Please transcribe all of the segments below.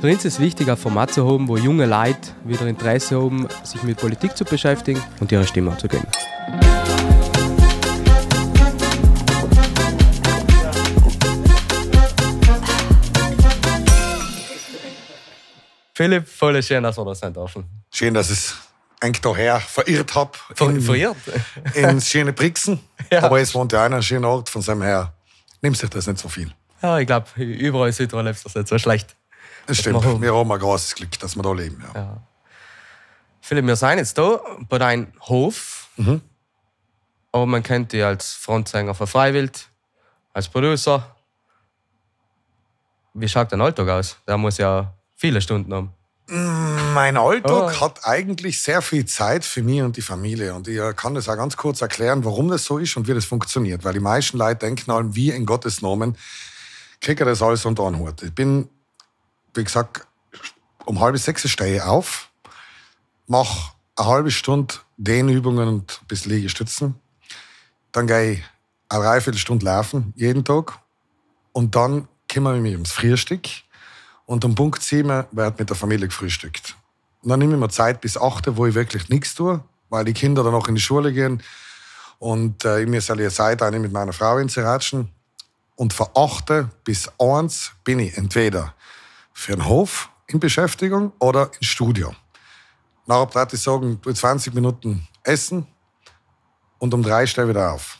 Für ist es wichtig, ein Format zu haben, wo junge Leute wieder Interesse haben, sich mit Politik zu beschäftigen und ihre Stimme zu geben. Philipp, voll schön, dass wir das sein dürfen. Schön, dass es eigentlich daher verirrt habe. Ver in, verirrt? ins schöne Brixen. Ja. Aber es wohnt ja einer schönen Ort, von seinem her nimmt sich das nicht so viel. Ja, ich glaube, überall in Südtirol ist das nicht so schlecht. Das stimmt. Wir, wir haben ein großes Glück, dass wir da leben. Ja. ja. Philipp, wir sind jetzt da bei deinem Hof. Mhm. Aber man kennt dich als Frontsänger von Freiwild, als Producer. Wie schaut dein Alltag aus? Der muss ja viele Stunden haben. Mm, mein Alltag oh. hat eigentlich sehr viel Zeit für mich und die Familie. Und ich äh, kann das auch ganz kurz erklären, warum das so ist und wie das funktioniert. Weil die meisten Leute denken allem, wie in Gottes Namen checke das alles unter einen Hut. Ich bin, wie gesagt, um halb sechs stehe ich auf, mache eine halbe Stunde Dehnübungen und ein bisschen Liegestützen. Dann gehe ich eine Dreiviertelstunde laufen, jeden Tag. Und dann kümmere ich mich ums Frühstück. Und um Punkt sieben wird mit der Familie gefrühstückt. Und dann nehme ich mir Zeit bis acht, wo ich wirklich nichts tue, weil die Kinder dann noch in die Schule gehen. Und äh, ich mir soll ja Zeit mit meiner Frau zu ratschen. Und von 8 bis 1 bin ich entweder für den Hof in Beschäftigung oder im Studio. Nachher darf ich sagen, 20 Minuten essen und um drei stehe ich wieder auf,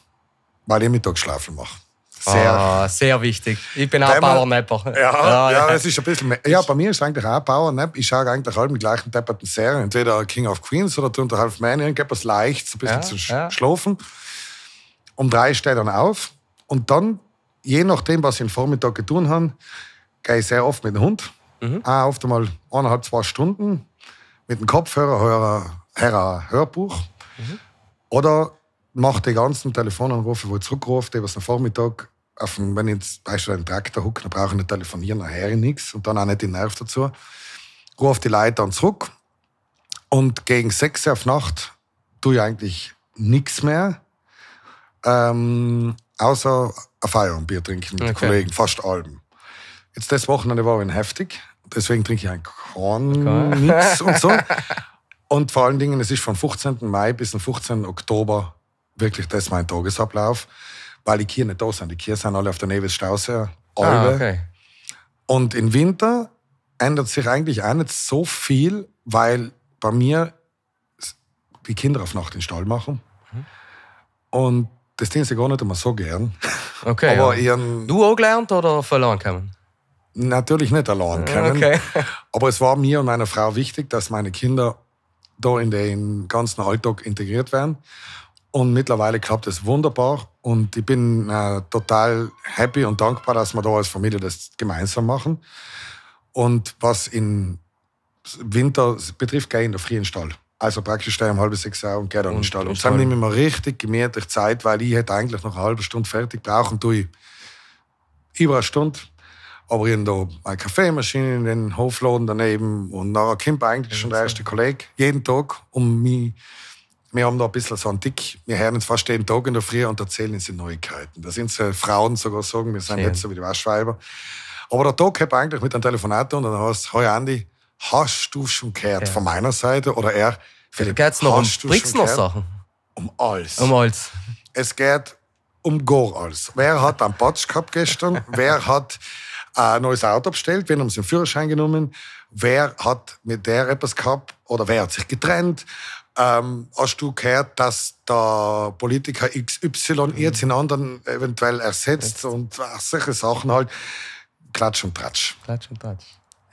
weil ich Mittagsschlafen mache. Sehr. Oh, sehr wichtig. Ich bin auch Powernapper. Ja, ja, ja, es ist ein bisschen mehr. Ja, bei mir ist eigentlich auch Powernap. Ich schaue eigentlich halt mit gleichen depperten Serien. Entweder King of Queens oder Two Half Man. Irgendetwas leicht, ein bisschen ja, zu ja. schlafen. Um drei stehe ich dann auf und dann je nachdem, was ich am Vormittag getan habe, gehe ich sehr oft mit dem Hund. Mhm. Auch oft einmal eineinhalb, zwei Stunden mit dem Kopfhörer Hörer, Hörer Hörbuch. Mhm. Oder mache die ganzen Telefonanrufe, wo ich zurückrufe, die was am Vormittag, auf den, wenn ich jetzt beispielsweise einen Traktor hucke, dann brauche ich nicht telefonieren, dann höre ich nichts und dann auch nicht den Nerv dazu. Rufe die Leute dann zurück und gegen sechs auf Nacht tue ich eigentlich nichts mehr. Ähm, außer auf Feier und Bier trinken mit okay. Kollegen, fast allem. Jetzt das Wochenende war ich heftig, deswegen trinke ich ein Korn, okay. nix und so. Und vor allen Dingen, es ist vom 15. Mai bis zum 15. Oktober wirklich das mein Tagesablauf, weil die Kier nicht da sind. Die Kier sind alle auf der Neves-Stausee, ah, okay. Und im Winter ändert sich eigentlich auch nicht so viel, weil bei mir die Kinder auf Nacht den Stall machen. Mhm. Und das tun sie gar nicht immer so gern. Okay. Aber ja. ihren, du auch gelernt oder verloren kommen? Natürlich nicht allein kommen. Okay. Aber es war mir und meiner Frau wichtig, dass meine Kinder da in den ganzen Alltag integriert werden. Und mittlerweile klappt es wunderbar. Und ich bin äh, total happy und dankbar, dass wir da als Familie das gemeinsam machen. Und was im Winter betrifft, gehe ich in der frühen Stall. Also praktisch stehe ich um halb sechs Uhr und gehe dann in den Stall. Und dann nehme ich mir richtig gemütlich Zeit, weil ich hätte eigentlich noch eine halbe Stunde fertig brauchen tue ich über eine Stunde. Aber ich habe da eine Kaffeemaschine in den Hofladen daneben und nachher kommt eigentlich schon der erste Kollege jeden Tag um mich wir haben da ein bisschen so einen Tick. Wir hören uns fast jeden Tag in der Früh und erzählen uns die Neuigkeiten. Da sind so Frauen sogar sagen, wir sind Schön. jetzt so wie die Waschweiber. Aber der Tag hat eigentlich mit einem Telefonat und dann heißt es, hey Andi, hast du schon gehört ja. von meiner Seite? Oder er, Philipp, geht's noch um Bricks noch Sachen? Um alles. Um alles. Es geht um gar alles. Wer hat einen Patsch gehabt gestern? Wer hat ein äh, neues Auto bestellt? Wen haben sie den Führerschein genommen? Wer hat mit der etwas gehabt? Oder wer hat sich getrennt? Ähm, hast du gehört, dass der Politiker XY mhm. jetzt den anderen eventuell ersetzt Jetzt. und ach, äh, solche Sachen halt? Klatsch und Tratsch. Klatsch und Tratsch.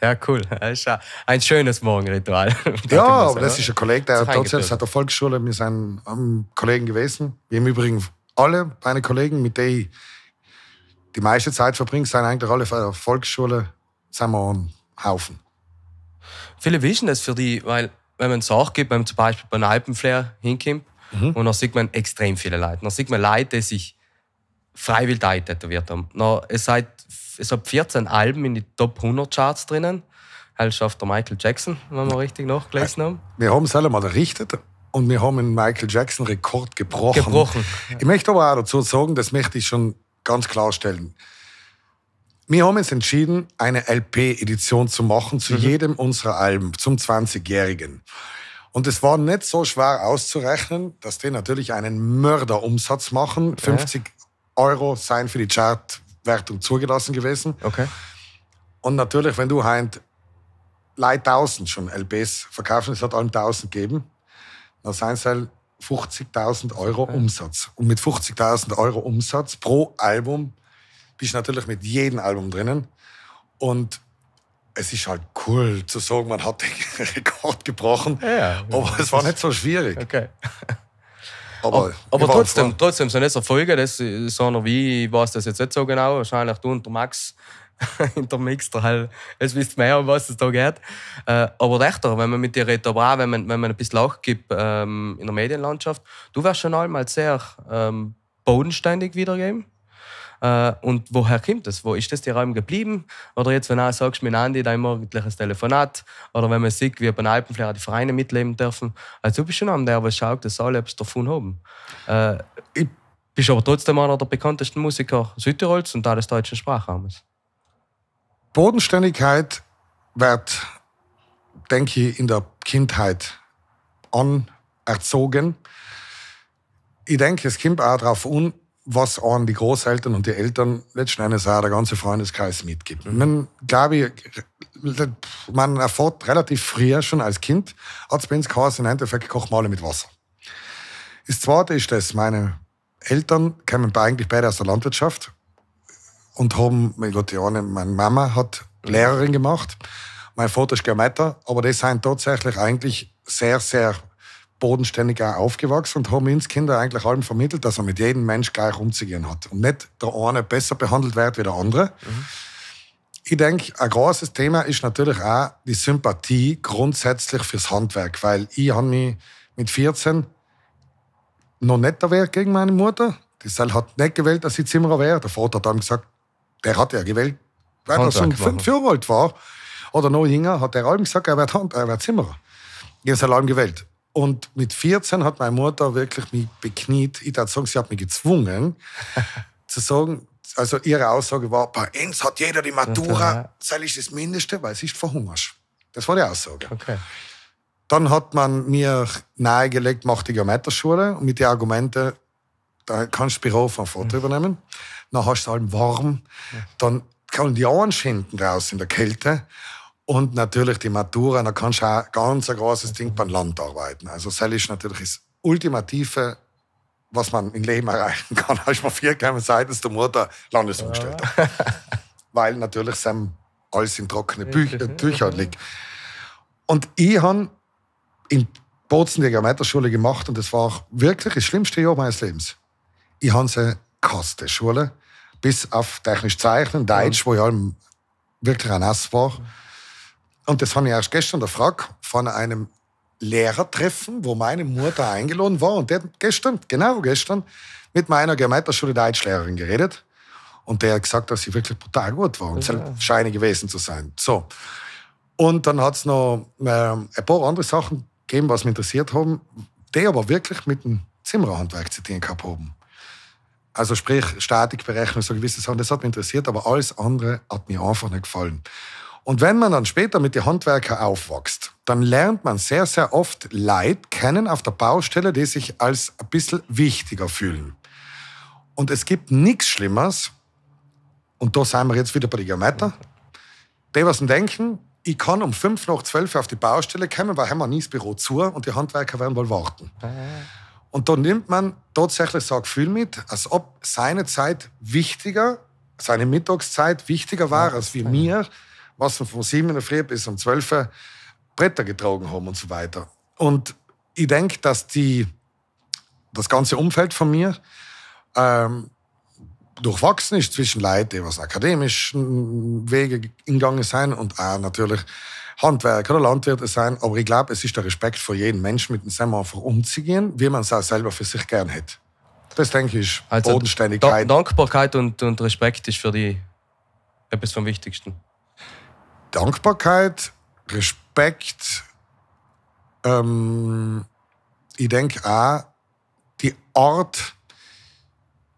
Ja, cool. Das ist ein schönes Morgenritual. ja, aber das ist ein Kollege, der tatsächlich seit der Volksschule, mit sind Kollegen gewesen. Wie im Übrigen alle meine Kollegen, mit denen ich die meiste Zeit verbringe, sind eigentlich alle von der Volksschule, sind wir ein Haufen. Viele wissen das für die, weil wenn man Sachen gibt, wenn man zum Beispiel bei einem Alpenflair hinkommt, mhm. und dann sieht man extrem viele Leute. Dann sieht man Leute, die sich freiwillig tätowiert haben. Dann, es seid es hat 14 Alben in die Top 100 Charts drinnen. Halt schafft der Michael Jackson, wenn wir richtig nachgelesen haben. Wir haben es alle mal errichtet und wir haben einen Michael Jackson Rekord gebrochen. gebrochen. Ich möchte aber auch dazu sagen, das möchte ich schon ganz klarstellen. Wir haben uns entschieden, eine LP-Edition zu machen zu mhm. jedem unserer Alben, zum 20-Jährigen. Und es war nicht so schwer auszurechnen, dass die natürlich einen Mörderumsatz machen. Okay. 50 Euro seien für die Chart Wertung zugelassen gewesen. Okay. Und natürlich, wenn du heint Leute 1000 schon LPs verkaufen, es hat allem 1000 gegeben, dann seien es halt 50.000 Euro okay. Umsatz. Und mit 50.000 Euro Umsatz pro Album bist du natürlich mit jedem Album drinnen. Und es ist halt cool zu sagen, man hat den Rekord gebrochen, ja, ja. aber es war nicht so schwierig. Okay. Aber, aber trotzdem, trotzdem sind es Erfolge, das sondern wie, ich weiß das jetzt nicht so genau. Wahrscheinlich du und der Max in der Mixter halt, es wisst mehr, um was es da geht. Äh, aber rechter, wenn man mit dir redet, aber auch wenn man, wenn man ein bisschen Lach gibt ähm, in der Medienlandschaft, du wirst schon einmal sehr ähm, bodenständig wiedergeben. Äh, und woher kommt das? Wo ist das die Räume geblieben? Oder jetzt, wenn du sagst, mein Andi, da immer ein Telefonat. Oder wenn man sieht, wie bei den Alpen vielleicht die Vereine mitleben dürfen. Also, du bist schon einer, der was schaut, dass alle etwas davon haben. Äh, ich bist aber trotzdem einer der bekanntesten Musiker Südtirols und da des deutschen Sprachraumes. Bodenständigkeit wird, denke ich, in der Kindheit anerzogen. Ich denke, es kommt auch darauf an, was an die Großeltern und die Eltern letzten Endes auch der ganze Freundeskreis mitgibt. Man, glaube ich, man erfährt relativ früh schon als Kind, als bei uns geheißen, im Endeffekt koch mal mit Wasser. Das Zweite ist das, meine Eltern kämen eigentlich beide aus der Landwirtschaft und haben, mein Gott, ja, meine Mama hat Lehrerin gemacht, mein Vater ist Geometer, aber die sind tatsächlich eigentlich sehr, sehr bodenständig auch aufgewachsen und haben uns Kinder eigentlich allem vermittelt, dass er mit jedem Mensch gleich umzugehen hat und nicht der eine besser behandelt wird wie der andere. Mhm. Ich denke, ein großes Thema ist natürlich auch die Sympathie grundsätzlich fürs Handwerk, weil ich habe mich mit 14 noch nicht erwehrt gegen meine Mutter. Die Sal hat nicht gewählt, dass sie Zimmerer wäre. Der Vater hat dann gesagt, der hat ja gewählt, weil er so fünf Jahre war. Oder noch jünger hat der allem gesagt, er wird, Hand, er wird Zimmerer. Ich habe allem gewählt. Und mit 14 hat meine Mutter wirklich mich bekniet. Ich darf sagen, sie hat mich gezwungen, zu sagen, also ihre Aussage war, bei uns hat jeder die Matura, das mhm. ich das Mindeste, weil sie ist verhungerst. Das war die Aussage. Okay. Dann hat man mir nahegelegt, mach die Geometerschule und mit den Argumenten, da kannst du Büro von Vater mhm. übernehmen, dann hast du es allem warm, dann kommen die schinden raus in der Kälte und natürlich die Matura, da kannst du auch ein ganz ein großes Ding beim Land arbeiten. Also Sell ist natürlich das ultimative, was man im Leben erreichen kann. Hast mal vier gekommen seitens der Mutter Landesangestellter. Ja. Weil natürlich Sam alles in trockene Büch ne? Tücher mhm. liegt. Und ich habe in Bozen die Geometerschule gemacht und das war wirklich das schlimmste Jahr meines Lebens. Ich habe sie gehasst, die Schule. Bis auf technisch Zeichnen, Deutsch, ja. wo ich allem halt wirklich ein Ass war. Mhm und das habe ich erst gestern gefragt, von einem Lehrertreffen, wo meine Mutter eingeladen war. Und der hat gestern, genau gestern, mit meiner Gemeinderschule Deutschlehrerin geredet. Und der hat gesagt, dass sie wirklich brutal gut war und ja. scheine gewesen zu sein. So. Und dann hat es noch äh, ein paar andere Sachen gegeben, was mich interessiert haben, die aber wirklich mit dem Zimmerhandwerk zu tun gehabt haben. Also sprich, Statikberechnung, so gewisse Sachen, das hat mich interessiert, aber alles andere hat mir einfach nicht gefallen. Und wenn man dann später mit den Handwerker aufwächst, dann lernt man sehr, sehr oft Leid kennen auf der Baustelle, die sich als ein bisschen wichtiger fühlen. Und es gibt nichts Schlimmeres, und da sind wir jetzt wieder bei den Geometern, die, was denken, ich kann um fünf nach zwölf auf die Baustelle kommen, weil haben wir nie das Büro zu und die Handwerker werden wohl warten. Äh. Und da nimmt man tatsächlich so ein Gefühl mit, als ob seine Zeit wichtiger, seine Mittagszeit wichtiger war als wie mir was wir von 7 in Früh bis um 12 Uhr Bretter getragen haben und so weiter. Und ich denke, dass die, das ganze Umfeld von mir ähm, durchwachsen ist zwischen Leuten, die was akademischen Wege in Gange sein und auch natürlich Handwerker oder Landwirte sein. Aber ich glaube, es ist der Respekt vor jedem Menschen, mit dem Sam einfach umzugehen, wie man es auch selber für sich gern hätte. Das denke ich, ist also Bodenständigkeit. Dankbarkeit und, und Respekt ist für die etwas vom Wichtigsten. Dankbarkeit, Respekt. Ähm, ich denke auch, die Art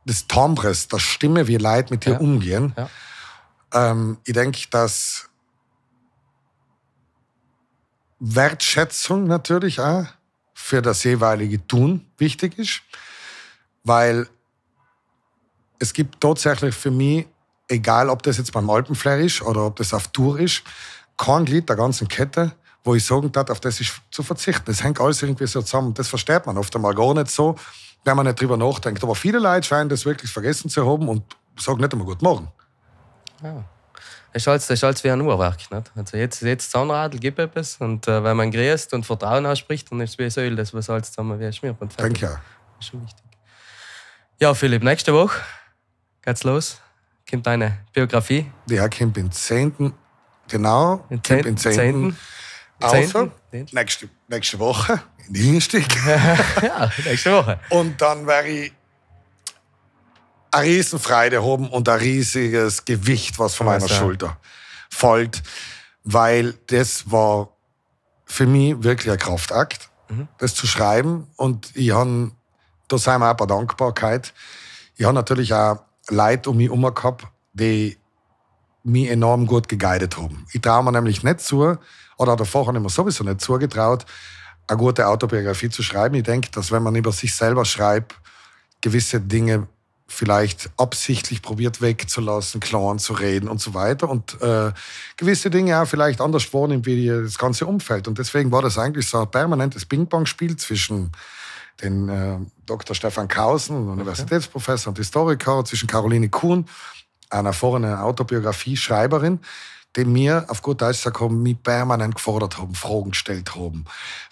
des Tambres, der Stimme, wie Leute mit dir ja. umgehen. Ja. Ähm, ich denke, dass Wertschätzung natürlich auch für das jeweilige Tun wichtig ist, weil es gibt tatsächlich für mich egal ob das jetzt beim Alpenflair ist oder ob das auf Tour ist, kein Glied der ganzen Kette, wo ich sagen darf, auf das ist zu verzichten. Das hängt alles irgendwie so zusammen. Das versteht man oft einmal gar nicht so, wenn man nicht drüber nachdenkt. Aber viele Leute scheinen das wirklich vergessen zu haben und sagen nicht einmal Guten Morgen. Ja. Das ist alles, das ist alles wie ein Uhrwerk. Nicht? Also jetzt, jetzt Zahnradl, gib etwas und äh, wenn man grüßt und Vertrauen ausspricht, dann ist es wie so Öl, das was alles zusammen wie ein Schmierband. Danke. Das ist schon wichtig. Ja, Philipp, nächste Woche geht's los. Kennt deine Biografie? Ja, Camp in 10. Genau, in 10. 10. 10. Außer nächste, nächste Woche in die Hinstieg. ja, nächste Woche. Und dann werde ich eine Riesenfreude haben und ein riesiges Gewicht, was von meiner Schulter fällt, weil das war für mich wirklich ein Kraftakt, mhm. das zu schreiben. Und ich habe, da sei mir auch ein paar Dankbarkeit. Ich habe natürlich auch Leute um mich herum gehabt, die mich enorm gut geguidet haben. Ich traue mir nämlich nicht zu, oder davor hat vorher immer sowieso nicht zugetraut, eine gute Autobiografie zu schreiben. Ich denke, dass wenn man über sich selber schreibt, gewisse Dinge vielleicht absichtlich probiert wegzulassen, klar zu reden und so weiter und äh, gewisse Dinge auch vielleicht anders vornimmt wie das ganze Umfeld. Und deswegen war das eigentlich so ein permanentes Ping-Pong-Spiel zwischen den äh, Dr. Stefan Kausen, Universitätsprofessor okay. und Historiker, zwischen Caroline Kuhn, einer vorherigen Autobiografie-Schreiberin, die mir auf gut Deutsch gesagt haben, mich permanent gefordert haben, Fragen gestellt haben.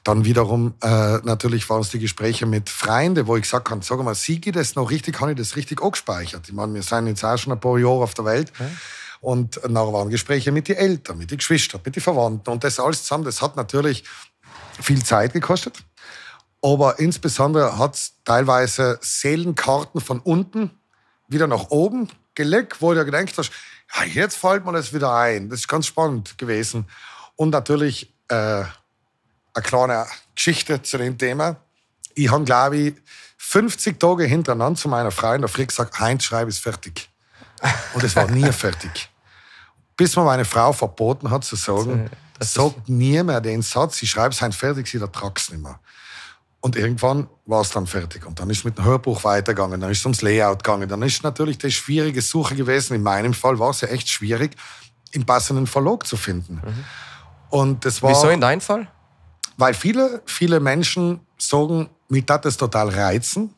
Dann wiederum äh, natürlich waren es die Gespräche mit Freunden, wo ich gesagt habe, sag mal, sie geht das noch richtig, habe ich das richtig abgespeichert? Ich meine, wir sind jetzt auch schon ein paar Jahre auf der Welt. Okay. Und nachher waren Gespräche mit den Eltern, mit den Geschwistern, mit den Verwandten und das alles zusammen. Das hat natürlich viel Zeit gekostet aber insbesondere hat es teilweise Seelenkarten von unten wieder nach oben gelegt, wo du gedacht hast, ja, jetzt fällt mir das wieder ein. Das ist ganz spannend gewesen. Und natürlich äh, eine kleine Geschichte zu dem Thema. Ich habe, glaube ich, 50 Tage hintereinander zu meiner Frau in der Früh gesagt, Heinz, schreib es fertig. Und es war nie fertig. Bis mir meine Frau verboten hat zu sagen, sag nie mehr den Satz, ich schreibe es Heinz fertig, sie ertrag es nicht mehr. Und irgendwann war es dann fertig. Und dann ist es mit dem Hörbuch weitergegangen, dann ist es ums Layout gegangen, dann ist natürlich die schwierige Suche gewesen. In meinem Fall war es ja echt schwierig, im passenden Verlag zu finden. Mhm. Und das war. Wieso in deinem Fall? Weil viele, viele Menschen sagen, mich hat das total reizen,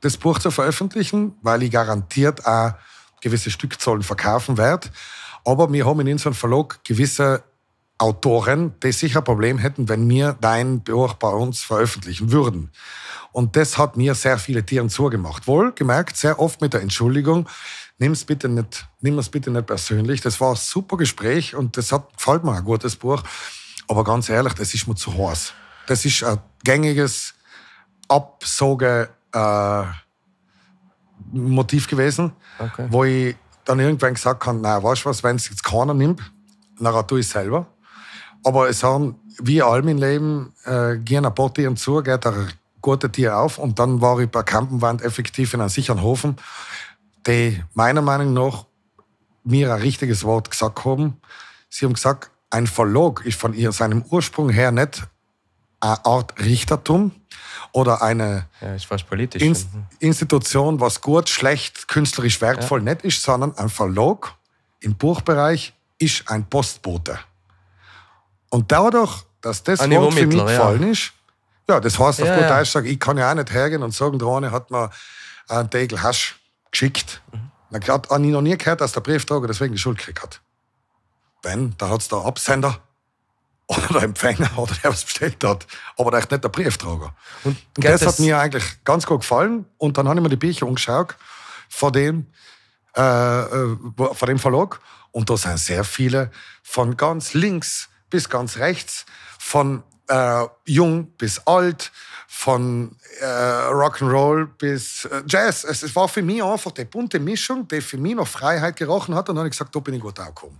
das Buch zu veröffentlichen, weil ich garantiert auch gewisse Stückzahlen verkaufen werde. Aber wir haben in unserem Verlag gewisse Autoren, die sicher ein Problem hätten, wenn wir dein Buch bei uns veröffentlichen würden. Und das hat mir sehr viele Tieren zugemacht. Wohl gemerkt, sehr oft mit der Entschuldigung, nimm's bitte nicht, nimm es bitte nicht persönlich. Das war ein super Gespräch und das hat, gefällt mir ein gutes Buch. Aber ganz ehrlich, das ist mir zu heiß. Das ist ein gängiges Absoge, äh, Motiv gewesen, okay. wo ich dann irgendwann gesagt habe, na, weißt du was, wenn es jetzt keiner nimmt, dann tue ich es selber. Aber es haben, wie allem im Leben, äh, gehen ein paar Tieren zu, geht ein gutes Tier auf und dann war ich bei Kampenwand effektiv in einem sicheren Hofen, die meiner Meinung nach mir ein richtiges Wort gesagt haben. Sie haben gesagt, ein Verlag ist von ihr, seinem Ursprung her nicht eine Art Richtertum oder eine ja, Inst mhm. Institution, was gut, schlecht, künstlerisch wertvoll ja. nicht ist, sondern ein Verlag im Buchbereich ist ein Postbote. Und dadurch, dass das Wort für mich gefallen ja. ist, ja, das heißt auf ja, gut Deutsch, sag, ich kann ja auch nicht hergehen und sagen, der eine hat mir einen Degel Hasch geschickt. Mhm. Dann hat ich noch nie gehört, dass der Brieftrager deswegen die Schuld gekriegt hat. Wenn, da hat es der Absender oder der Empfänger oder der was bestellt hat, aber ist nicht der Brieftrager. Und, und das, das, hat mir eigentlich ganz gut gefallen. Und dann habe ich mir die Bücher angeschaut von dem, äh, äh von dem Verlag. Und da sind sehr viele von ganz links bis ganz rechts, von äh, jung bis alt, von äh, Rock'n'Roll bis äh, Jazz. Es, es, war für mich einfach die bunte Mischung, die für mich noch Freiheit gerochen hat. Und dann habe ich gesagt, da bin ich gut angekommen.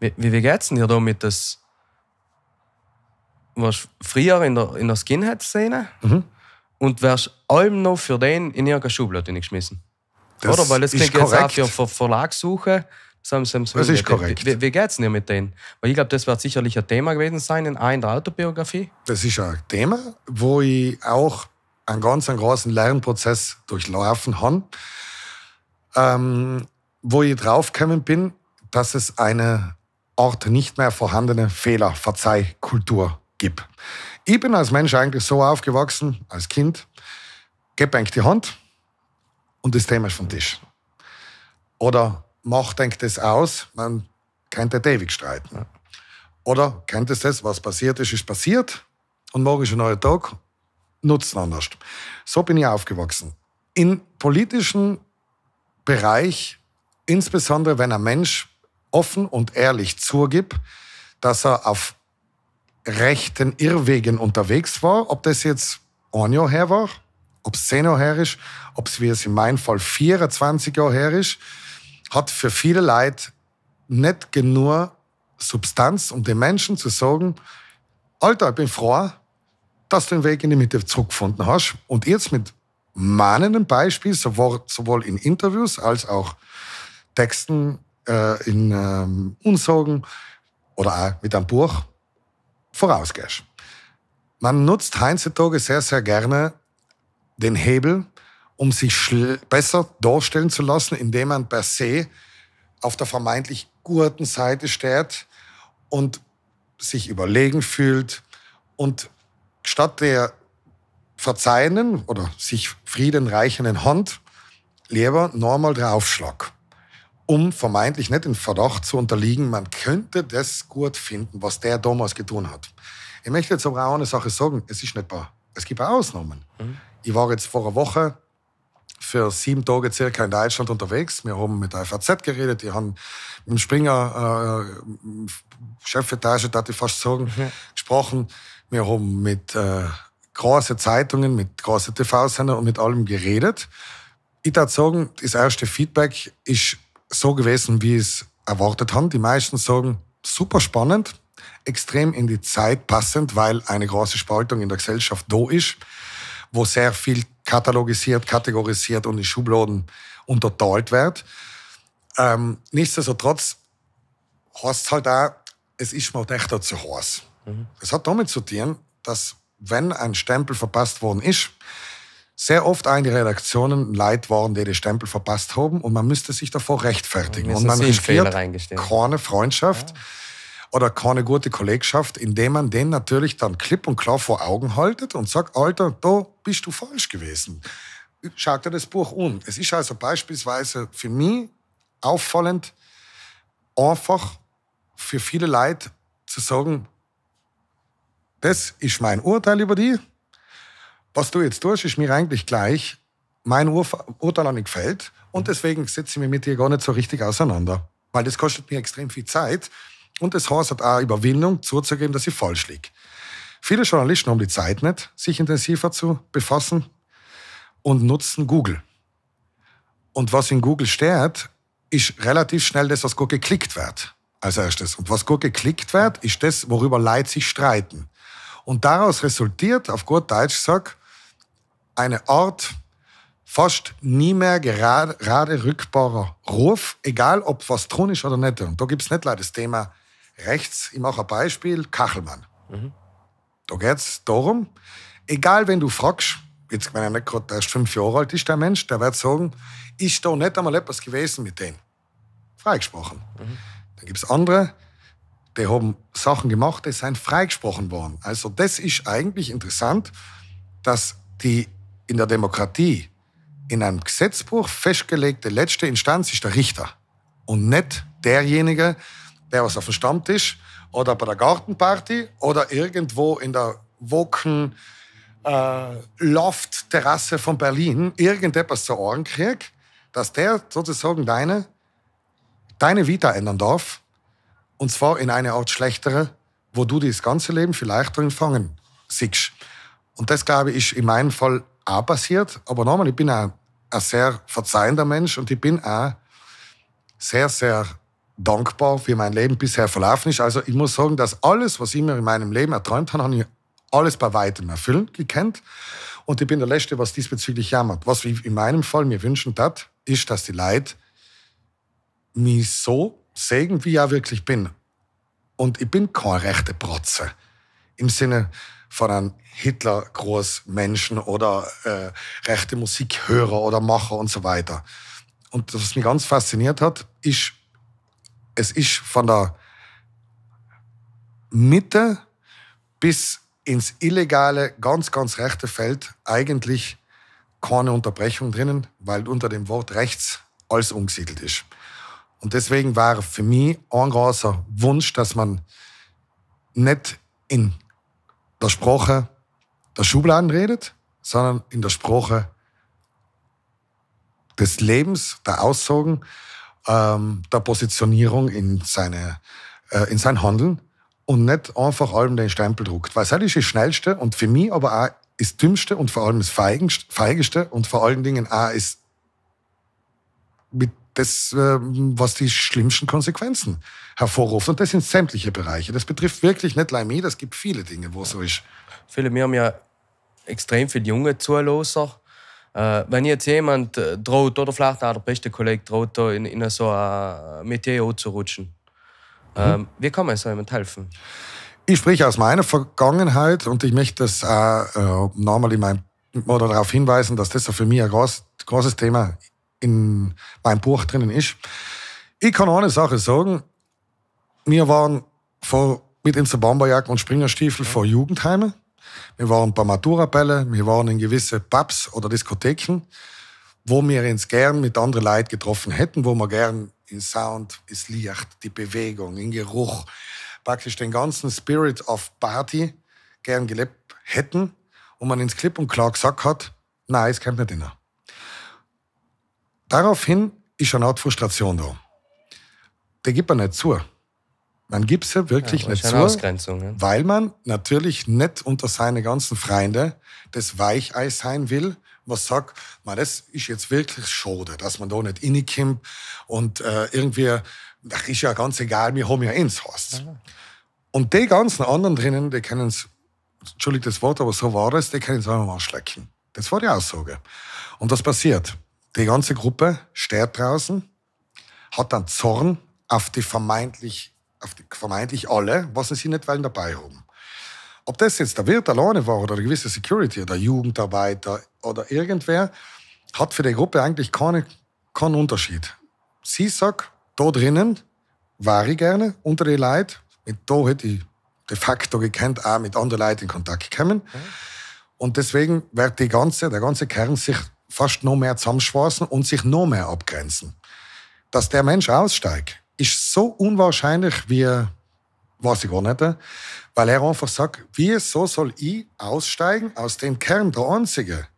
Wie, wie, geht es denn dir damit, dass warst früher in der, in der Skinhead-Szene mhm. und wärst allem noch für den in irgendeine Schublade geschmissen? Das Oder? Weil jetzt klingt jetzt auch für, für Verlagssuche Sam, Sam, Sam. Das ist korrekt. Wie, wie geht es dir mit denen? Weil ich glaube, das wird sicherlich ein Thema gewesen sein in einer Autobiografie. Das ist ein Thema, wo ich auch einen ganz einen großen Lernprozess durchlaufen habe, ähm, wo ich draufgekommen bin, dass es eine Art nicht mehr vorhandene Fehlerverzeihkultur gibt. Ich bin als Mensch eigentlich so aufgewachsen, als Kind, gebe eigentlich die Hand und das Thema ist vom Tisch. Oder macht denkt es aus? Man könnte ewig streiten. Oder kennt es das, was passiert ist, ist passiert und morgen ist ein neuer Tag, nutzen anders. So bin ich aufgewachsen. Im politischen Bereich, insbesondere wenn ein Mensch offen und ehrlich zugibt, dass er auf rechten Irrwegen unterwegs war, ob das jetzt ein Jahr her war, ob es zehn Jahre her ist, ob es, wie es in meinem Fall 24 Jahre her ist, hat für viele Leute nicht genug Substanz, um den Menschen zu sagen, Alter, ich bin froh, dass du den Weg in die Mitte zurückgefunden hast. Und jetzt mit mahnendem Beispiel, sowohl in Interviews als auch Texten, äh, in ähm, Unsorgen oder auch mit einem Buch vorausgehst. Man nutzt heutzutage sehr, sehr gerne den Hebel, um sich besser darstellen zu lassen, indem man per se auf der vermeintlich guten Seite steht und sich überlegen fühlt und statt der verzeihenden oder sich friedenreichenden Hand lieber nochmal draufschlag, um vermeintlich nicht in Verdacht zu unterliegen, man könnte das gut finden, was der damals getan hat. Ich möchte jetzt aber auch eine Sache sagen, es ist nicht wahr. Es gibt auch Ausnahmen. Mhm. Ich war jetzt vor einer Woche für sieben Tage circa in Deutschland unterwegs. Wir haben mit der FAZ geredet, die haben mit dem Springer, äh, Chefetage, darf ich fast sagen, mhm. gesprochen. Wir haben mit äh, großen Zeitungen, mit großen TV-Sendern und mit allem geredet. Ich darf sagen, das erste Feedback ist so gewesen, wie ich es erwartet haben. Die meisten sagen, super spannend, extrem in die Zeit passend, weil eine große Spaltung in der Gesellschaft da ist, wo sehr viel katalogisiert, kategorisiert und in Schubladen unterteilt wird. Ähm, nichtsdestotrotz heißt es halt auch, es ist mir nicht halt zu heiß. Mhm. Das hat damit zu tun, dass wenn ein Stempel verpasst worden ist, sehr oft auch in die Redaktionen leid waren, die den Stempel verpasst haben und man müsste sich davor rechtfertigen. Und, und man riskiert keine Freundschaft. Ja oder keine gute Kollegschaft, indem man den natürlich dann klipp und klar vor Augen haltet und sagt, Alter, da bist du falsch gewesen. Schau dir das Buch an. Es ist also beispielsweise für mich auffallend, einfach für viele Leute zu sagen, das ist mein Urteil über die. Was du jetzt tust, ist mir eigentlich gleich. Mein Ur Urteil an dich gefällt und deswegen setze ich mich mit dir gar nicht so richtig auseinander. Weil das kostet mir extrem viel Zeit und es heißt auch Überwindung, zuzugeben, dass ich falsch liege. Viele Journalisten haben die Zeit nicht, sich intensiver zu befassen und nutzen Google. Und was in Google steht, ist relativ schnell das, was gut geklickt wird als erstes. Und was gut geklickt wird, ist das, worüber Leute sich streiten. Und daraus resultiert, auf gut Deutsch gesagt, eine Art fast nie mehr gerade, gerade rückbarer Ruf, egal ob was drin ist oder nicht. Und da gibt es nicht leider das Thema Rechts, ich mache ein Beispiel, Kachelmann. Mhm. Da geht es darum, egal wenn du fragst, jetzt wenn er nicht gerade erst fünf Jahre alt ist, der Mensch, der wird sagen, ist da nicht einmal etwas gewesen mit dem. Freigesprochen. Mhm. Dann gibt es andere, die haben Sachen gemacht, die sind freigesprochen worden. Also das ist eigentlich interessant, dass die in der Demokratie in einem Gesetzbuch festgelegte letzte Instanz ist der Richter und nicht derjenige, der was auf dem Stammtisch oder bei der Gartenparty oder irgendwo in der Woken äh, Loft-Terrasse von Berlin irgendetwas zu Ohren kriegt, dass der sozusagen deine, deine Vita ändern darf. Und zwar in eine Art schlechtere, wo du das ganze Leben vielleicht drin fangen siehst. Und das, glaube ich, ist in meinem Fall auch passiert. Aber nochmal, ich bin auch ein sehr verzeihender Mensch und ich bin auch sehr, sehr dankbar für mein Leben bisher verlaufen ist. Also ich muss sagen, dass alles, was ich mir in meinem Leben erträumt habe, habe ich alles bei weitem erfüllen gekannt. Und ich bin der Letzte, was diesbezüglich jammert. Was ich in meinem Fall mir wünschen tat, ist, dass die Leute mich so sehen, wie ich auch wirklich bin. Und ich bin kein rechte Protze. Im Sinne von einem Hitler-Großmenschen oder äh, rechte Musikhörer oder Macher und so weiter. Und was mich ganz fasziniert hat, ist, es ist von der Mitte bis ins illegale, ganz, ganz rechte Feld eigentlich keine Unterbrechung drinnen, weil unter dem Wort rechts alles umgesiedelt ist. Und deswegen war für mich ein großer Wunsch, dass man nicht in der Sprache der Schubladen redet, sondern in der Sprache des Lebens, der Aussagen ähm, der Positionierung in, seine, äh, in sein Handeln und nicht einfach allem den Stempel druckt. Weil es halt ist das Schnellste und für mich aber auch das Dümmste und vor allem das Feigeste und vor allen Dingen auch ist mit das, ähm, was die schlimmsten Konsequenzen hervorruft. Und das sind sämtliche Bereiche. Das betrifft wirklich nicht nur mich, das gibt viele Dinge, wo ja. so ist. Viele, wir haben ja extrem viele junge Zuloser. Äh, wenn jetzt jemand äh, droht, oder vielleicht auch der beste Kollege droht, in, in so ein Meteor zu rutschen, mhm. ähm, wie kann man so jemand helfen? Ich spreche aus meiner Vergangenheit und ich möchte das auch äh, nochmal in meinem oder darauf hinweisen, dass das für mich ein groß, großes Thema in meinem Buch drinnen ist. Ich kann eine Sache sagen. Wir waren vor, mit unserer Bomberjacke und Springerstiefel vor Jugendheimen. Wir waren bei Maturabälle, wir waren in gewisse Pubs oder Diskotheken, wo wir uns gern mit anderen Leuten getroffen hätten, wo wir gern in Sound, in Licht, die Bewegung, in Geruch, praktisch den ganzen Spirit of Party gern gelebt hätten und man ins Clip und klar gesagt hat, nein, es kommt nicht hin. Daraufhin ist eine Art Frustration da. Der gibt man nicht zu man gibt es ja wirklich ja, nicht so, ja. weil man natürlich nicht unter seine ganzen Freunde das Weichei sein will, was sagt, man, das ist jetzt wirklich schade, dass man da nicht reinkommt und äh, irgendwie, das ist ja ganz egal, wir haben ja eh ins Haus. Und die ganzen anderen drinnen, die können es, entschuldigt das Wort, aber so war es, die können es einfach mal schlecken. Das war die Aussage. Und was passiert? Die ganze Gruppe steht draußen, hat dann Zorn auf die vermeintlich vermeintlich alle, was sie nicht wollen, dabei haben. Ob das jetzt der Wirt alleine war oder eine gewisse Security oder Jugendarbeiter oder irgendwer, hat für die Gruppe eigentlich keine, keinen Unterschied. Sie sagt, da drinnen war ich gerne unter den Leuten. mit da hätte ich de facto gekannt, auch mit anderen Leuten in Kontakt kommen. Okay. Mhm. Und deswegen wird die ganze, der ganze Kern sich fast noch mehr zusammenschweißen und sich noch mehr abgrenzen. Dass der Mensch aussteigt, ist so unwahrscheinlich wie, weiß ich gar nicht, äh, weil er einfach sagt, wie so soll ich aussteigen aus dem Kern der Einzige,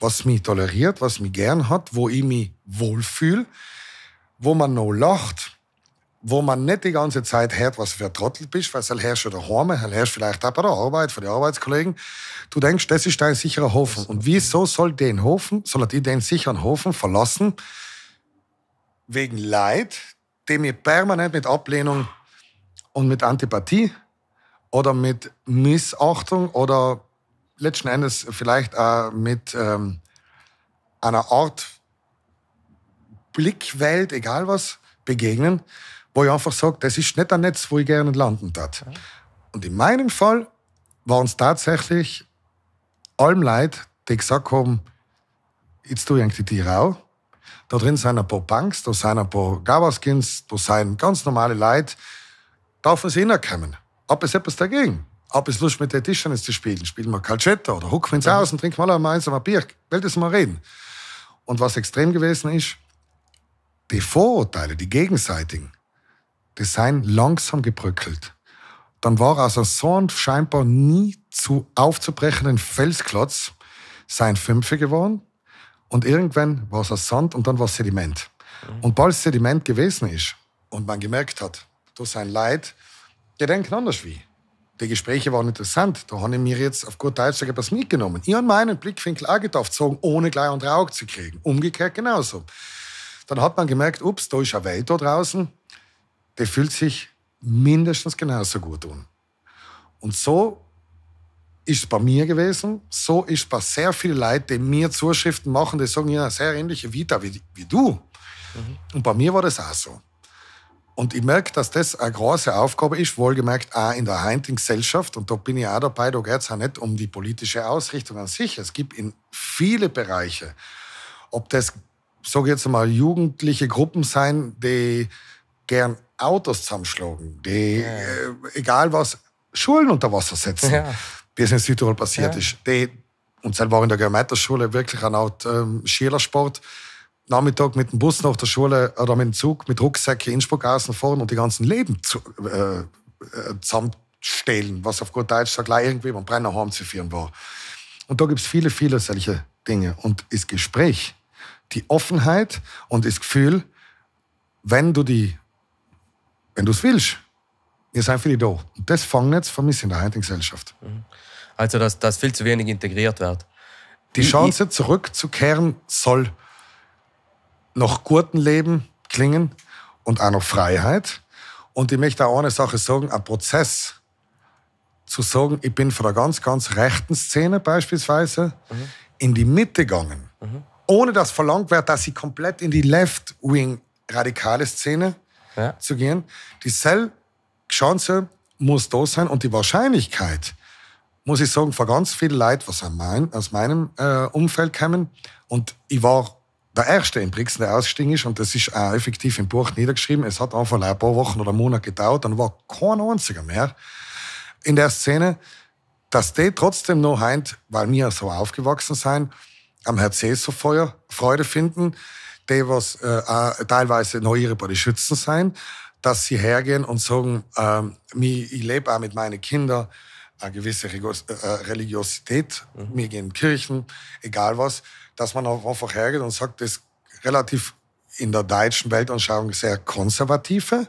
was mich toleriert, was mich gern hat, wo ich mich wohlfühle, wo man noch lacht, wo man nicht die ganze Zeit hört, was für ein Trottel bist, weil es herrscht oder Horme, herrscht vielleicht auch bei der Arbeit, von den Arbeitskollegen. Du denkst, das ist dein sicherer Hofen. Und wieso soll den Hofen, soll ich den sicheren Hofen verlassen, wegen Leid, dem ich permanent mit Ablehnung und mit Antipathie oder mit Missachtung oder letzten Endes vielleicht auch mit ähm, einer Art Blickwelt, egal was, begegnen, wo ich einfach sage, das ist nicht ein Netz, wo ich gerne landen darf. Und in meinem Fall waren es tatsächlich allem Leute, die gesagt haben, jetzt tue ich eigentlich die Rau da drin sind ein paar Punks, da sind ein paar Gabaskins, da sind ganz normale Leute. Darf man es hinkommen? Ob es etwas dagegen? Ob es Lust mit den Tischtennis zu spielen? Spielen wir Calcetta oder hucken wir ins Haus und trinken mal gemeinsam ein Bier? Will das mal reden? Und was extrem gewesen ist, die Vorurteile, die gegenseitigen, die seien langsam gebröckelt. Dann war also so ein scheinbar nie zu aufzubrechenden Felsklotz sein Fünfe geworden, und irgendwann war es aus Sand und dann war es Sediment. Mhm. Und bald Sediment gewesen ist und man gemerkt hat, da sein Leid, die denken anders wie. Die Gespräche waren interessant. Da habe ich mir jetzt auf gut Deutsch etwas mitgenommen. Ich habe meinen Blickwinkel auch aufgezogen, ohne gleich unter Auge zu kriegen. Umgekehrt genauso. Dann hat man gemerkt, ups, da ist eine Welt da draußen, die fühlt sich mindestens genauso gut an. Und so ist es bei mir gewesen. So ist es bei sehr vielen Leuten, die mir Zuschriften machen, die sagen, ja, sehr ähnliche Vita wie, wie du. Mhm. Und bei mir war das auch so. Und ich merke, dass das eine große Aufgabe ist, wohlgemerkt auch in der heutigen Gesellschaft. Und da bin ich auch dabei, da geht es auch nicht um die politische Ausrichtung an sich. Es gibt in viele Bereiche, ob das, sage jetzt mal, jugendliche Gruppen sein, die gern Autos zusammenschlagen, die, ja. äh, egal was, Schulen unter Wasser setzen. Ja wie es in Südtirol passiert ja. ist. Die, und selber war in der Geometerschule wirklich ein Art ähm, Schülersport. Nachmittag mit dem Bus nach der Schule oder äh, mit dem Zug mit Rucksäcken in Innsbruck außen fahren und die ganzen Leben zu, äh, äh zusammenstellen, was auf gut Deutsch sagt, irgendwie beim Brenner heimzuführen war. Und da gibt es viele, viele solche Dinge. Und das Gespräch, die Offenheit und das Gefühl, wenn du die, wenn du es willst, ihr seid für die da. Und das Fangnetz vermisse ich in der heutigen Gesellschaft. Mhm. Also, dass das viel zu wenig integriert wird. Die Chance zurückzukehren soll nach gutem Leben klingen und auch noch Freiheit. Und ich möchte auch eine Sache sagen, ein Prozess zu sagen, ich bin von der ganz, ganz rechten Szene beispielsweise mhm. in die Mitte gegangen, mhm. ohne dass verlangt wird, dass sie komplett in die Left-Wing radikale Szene ja. zu gehen. Die Cell Chance muss da sein und die Wahrscheinlichkeit, muss ich sagen, von ganz viel Leid, was mein, aus meinem äh, Umfeld kamen. Und ich war der Erste in Brixen, der ausgestiegen ist. Und das ist auch effektiv im Buch niedergeschrieben. Es hat einfach ein paar Wochen oder Monate gedauert. Dann war kein einziger mehr in der Szene. Dass die trotzdem noch heint, weil wir so aufgewachsen sind, am Herz eh so Feuer, Freude finden. Die, was äh, teilweise noch ihre den Schützen sein dass sie hergehen und sagen, ähm, ich lebe auch mit meinen Kindern eine gewisse äh, äh, Religiosität, mhm. wir gehen Kirchen, egal was, dass man auch einfach hergeht und sagt, das relativ in der deutschen Weltanschauung sehr konservative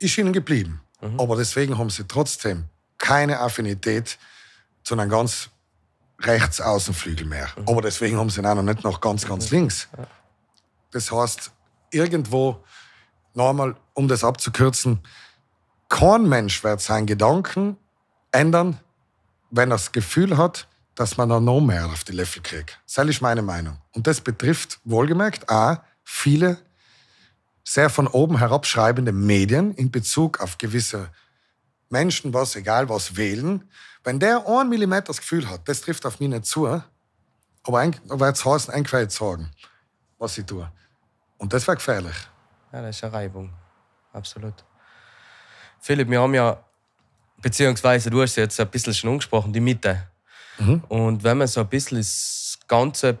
ist ihnen geblieben. Mhm. Aber deswegen haben sie trotzdem keine Affinität zu einem ganz rechtsaußenflügel mehr. Mhm. Aber deswegen haben sie ihn auch noch nicht noch ganz, ganz mhm. links. Das heißt, irgendwo noch einmal, um das abzukürzen, kein Mensch wird seinen Gedanken ändern, wenn er das Gefühl hat, dass man da noch mehr auf die Löffel kriegt. Das ist meine Meinung. Und das betrifft wohlgemerkt auch viele sehr von oben herabschreibende Medien in Bezug auf gewisse Menschen, was egal was wählen. Wenn der einen Millimeter das Gefühl hat, das trifft auf mich nicht zu, aber, ein, aber jetzt heißt, ein Quell sagen, was ich tue. Und das wäre gefährlich. Ja, das ist eine Reibung absolut. Philipp, wir haben ja, beziehungsweise du hast jetzt ein bisschen schon angesprochen, die Mitte. Mhm. Und wenn man so ein bisschen das ganze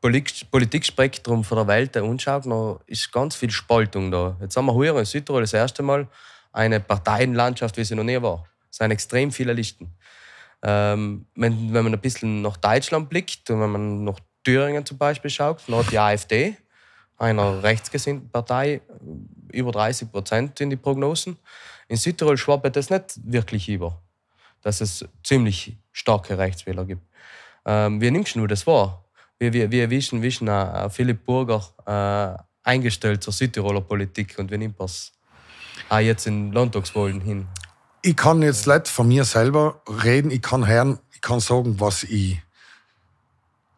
Politikspektrum von der Welt anschaut, dann ist ganz viel Spaltung da. Jetzt haben wir hier in Südtirol das erste Mal eine Parteienlandschaft, wie sie noch nie war. Es sind extrem viele Listen. Ähm, wenn, wenn, man ein bisschen nach Deutschland blickt und wenn man nach Thüringen zum Beispiel schaut, dann hat die AfD, einer rechtsgesinnten Partei, über 30 Prozent in die Prognosen. In Südtirol schwappet es nicht wirklich über, dass es ziemlich starke Rechtswähler gibt. Ähm, wir nehmen nur das wahr. Wir, wir, wir wissen, wissen äh, Philipp Burger äh, eingestellt zur Südtiroler Politik und wir nehmen das auch jetzt in Landtagswahlen hin. Ich kann jetzt nicht von mir selber reden, ich kann hören, ich kann sagen, was ich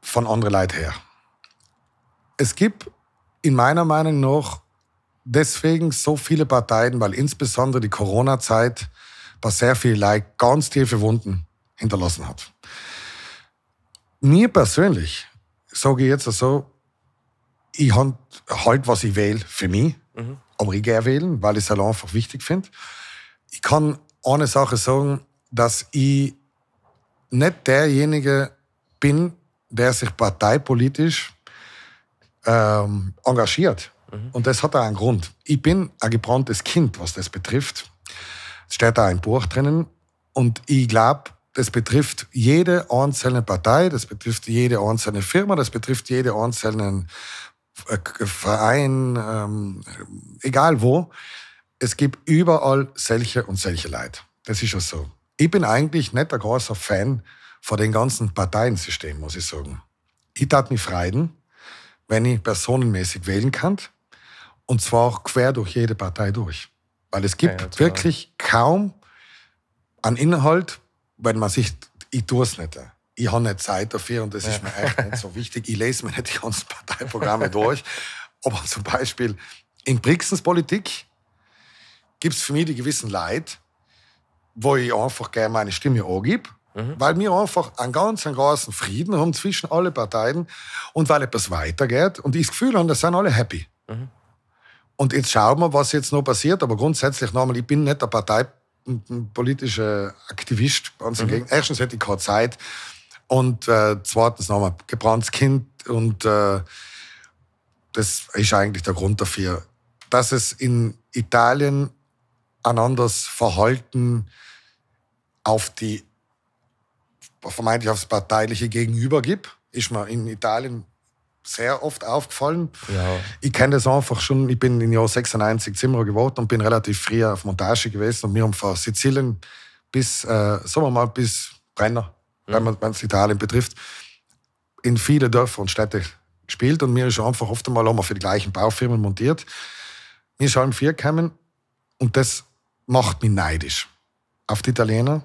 von anderen Leuten her. Es gibt in meiner Meinung nach deswegen so viele Parteien, weil insbesondere die Corona-Zeit bei sehr vielen Leuten ganz tiefe Wunden hinterlassen hat. Mir persönlich sage ich jetzt so, also, ich habe halt, was ich wähle für mich, mhm. aber ich gehe wählen, weil ich es halt einfach wichtig finde. Ich kann eine Sache sagen, dass ich nicht derjenige bin, der sich parteipolitisch ähm, engagiert. Mhm. Und das hat auch einen Grund. Ich bin ein gebranntes Kind, was das betrifft. Es steht da ein Buch drinnen. Und ich glaube, das betrifft jede einzelne Partei, das betrifft jede einzelne Firma, das betrifft jede einzelnen äh, Verein, ähm, egal wo. Es gibt überall solche und solche Leute. Das ist ja so. Ich bin eigentlich nicht ein großer Fan von dem ganzen Parteiensystem, muss ich sagen. Ich darf mich freuen, wenn ich personenmäßig wählen kann und zwar auch quer durch jede Partei durch. Weil es gibt ja, wirklich kaum an Inhalt, wenn man sich, ich tue es nicht. Ich habe nicht Zeit dafür und das ja. ist mir echt nicht so wichtig. Ich lese mir nicht die ganzen Parteiprogramme durch. Aber zum Beispiel in Brixens Politik gibt es für mich die gewissen Leid, wo ich einfach gerne meine Stimme angebe, mhm. weil wir einfach einen ganz einen großen Frieden haben zwischen alle Parteien und weil etwas weitergeht und ich das Gefühl habe, da sind alle happy. Mhm. Und jetzt schauen wir, was jetzt noch passiert. Aber grundsätzlich nochmal, ich bin nicht der parteipolitische Aktivist. Ganz mhm. Erstens hätte ich keine Zeit. Und äh, zweitens nochmal, gebranntes Kind. Und äh, das ist eigentlich der Grund dafür, dass es in Italien ein anderes Verhalten auf die vermeintlich aufs parteiliche Gegenüber gibt. Ist man in Italien sehr oft aufgefallen. Ja. Ich kenne das einfach schon. Ich bin im Jahr 96 Zimmer geworden und bin relativ früh auf Montage gewesen. Und wir haben von Sizilien bis, äh, sagen wir mal, bis Brenner, mhm. wenn es Italien betrifft, in viele Dörfer und Städte gespielt. Und mir ist einfach oft einmal haben wir für die gleichen Baufirmen montiert. Mir ist allem vier gekommen und das macht mich neidisch auf die Italiener,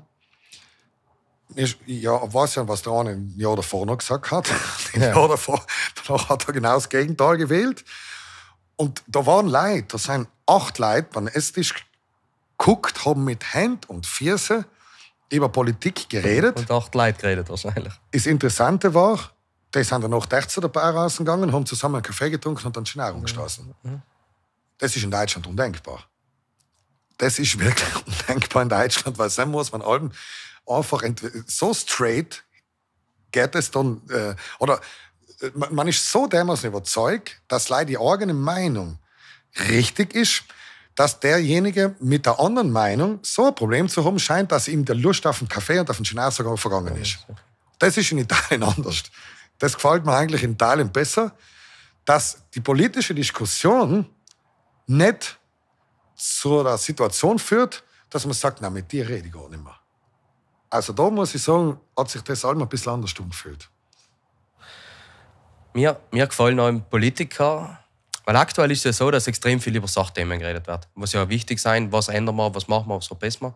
ja, weiß ja, was der eine ein Jahr davor noch gesagt hat. Ein ja. Jahr davor, danach hat er genau das Gegenteil gewählt. Und da waren Leute, da sind acht Leute die beim Esstisch geguckt, haben mit Händen und Füßen über Politik geredet. Und acht Leute geredet wahrscheinlich. Das Interessante war, die sind dann noch 13 dabei rausgegangen, haben zusammen einen Kaffee getrunken und dann schon auch mhm. umgestoßen. Mhm. Das ist in Deutschland undenkbar. Das ist wirklich undenkbar in Deutschland, weil dann muss man allem einfach so straight geht es dann, äh, oder äh, man ist so dermaßen überzeugt, dass leider die eigene Meinung richtig ist, dass derjenige mit der anderen Meinung so ein Problem zu haben scheint, dass ihm der Lust auf einen Kaffee und auf einen Schnapsgang vergangen ist. Das ist in Italien anders. Das gefällt mir eigentlich in Italien besser, dass die politische Diskussion nicht zu der Situation führt, dass man sagt, na, mit dir rede ich auch nicht mehr. Also da muss ich sagen, hat sich das allem ein bisschen anders angefühlt. Mir, mir gefallen auch Politiker, weil aktuell ist es ja so, dass extrem viel über Sachthemen geredet wird. Was ja wichtig sein, was ändern wir, was machen wir, was verbessern wir.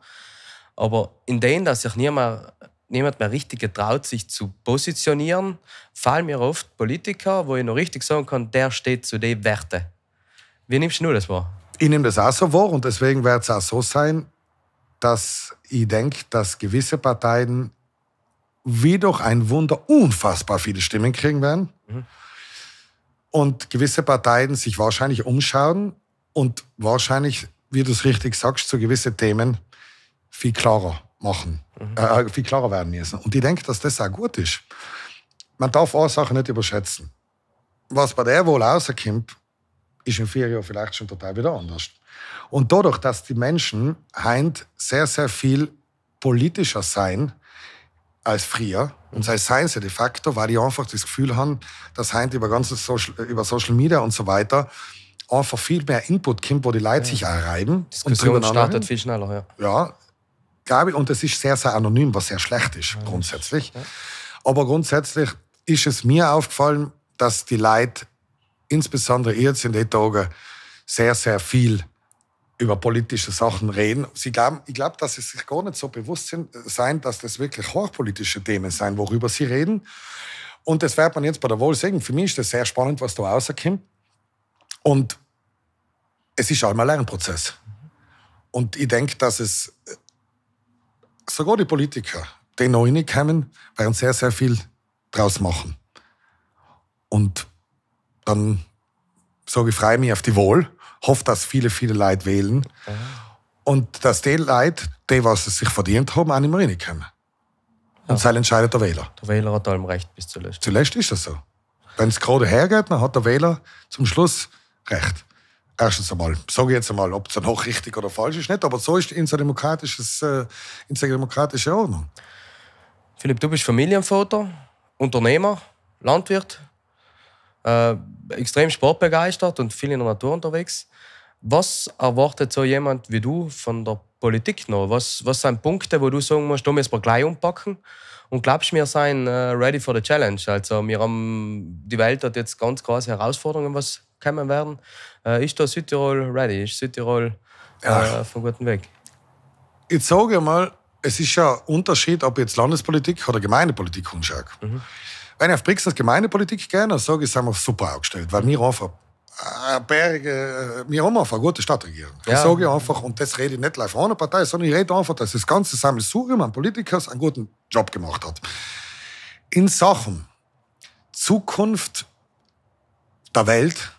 Aber in dem, dass sich niemand, niemand mehr richtig getraut, sich zu positionieren, fallen mir oft Politiker, wo ich noch richtig sagen kann, der steht zu den Werten. Wie nimmst du das wahr? Ich nehme das auch so wahr und deswegen wird es auch so sein, dass ich denke, dass gewisse Parteien wie durch ein Wunder unfassbar viele Stimmen kriegen werden mhm. und gewisse Parteien sich wahrscheinlich umschauen und wahrscheinlich, wie du es richtig sagst, zu gewissen Themen viel klarer machen, mhm. Äh, äh, viel klarer werden müssen. Und ich denke, dass das auch gut ist. Man darf Ursachen nicht überschätzen. Was bei der wohl rauskommt, ist in vier Jahren vielleicht schon total wieder anders. Und dadurch, dass die Menschen heint sehr, sehr viel politischer sein als früher, und sei seien sie de facto, weil die einfach das Gefühl haben, dass heint über, ganze Social, über Social Media und so weiter einfach viel mehr Input kommt, wo die Leute ja. sich erreiben. Diskussion und startet viel schneller, ja. Ja, glaube ich, und es ist sehr, sehr anonym, was sehr schlecht ist, ja. grundsätzlich. Ja. Aber grundsätzlich ist es mir aufgefallen, dass die Leute, insbesondere jetzt in den Tagen, sehr, sehr viel über politische Sachen reden. Sie glauben, ich glaube, dass sie sich gar nicht so bewusst sind, äh, sein, dass das wirklich hochpolitische Themen sind, worüber sie reden. Und das wird man jetzt bei der Wahl sehen. Für mich ist das sehr spannend, was da rauskommt. Und es ist einmal ein Lernprozess. Und ich denke, dass es äh, sogar die Politiker, die noch nicht kommen, werden sehr, sehr viel draus machen. Und dann sage ich, freue mich auf die Wahl hoffe, dass viele, viele Leute wählen. Ja. Und dass die Leute, die was es sich verdient haben, auch nicht mehr reinkommen. können. Und ja. das entscheidet der Wähler. Der Wähler hat allem Recht bis zuletzt. Zuletzt ist das so. Wenn es gerade hergeht, dann hat der Wähler zum Schluss Recht. Erstens einmal, sage ich jetzt einmal, ob es noch richtig oder falsch ist, nicht, aber so ist unser demokratisches, äh, unsere demokratische Ordnung. Philipp, du bist Familienvater, Unternehmer, Landwirt äh, extrem sportbegeistert und viel in der Natur unterwegs. Was erwartet so jemand wie du von der Politik noch? Was, was sind Punkte, wo du sagen musst, da müssen wir gleich umpacken? Und glaubst du, wir sind äh, ready for the challenge? Also, wir haben, die Welt hat jetzt ganz große Herausforderungen, was kommen werden. Äh, ist da Südtirol ready? Ist Südtirol äh, auf einem guten Weg? Ich sage mal, es ist ja ein Unterschied, ob jetzt Landespolitik oder Gemeindepolitik anschaue. Mhm. Wenn ich auf Brixens Gemeindepolitik gehe, dann sage ich, sind wir super aufgestellt, weil wir einfach äh, Berge, äh, wir haben einfach eine gute Stadtregierung. Ja. Ich sage einfach, und das rede ich nicht live von einer Partei, sondern ich rede einfach, dass das ganze Sammelsurium an Politikern einen guten Job gemacht hat. In Sachen Zukunft der Welt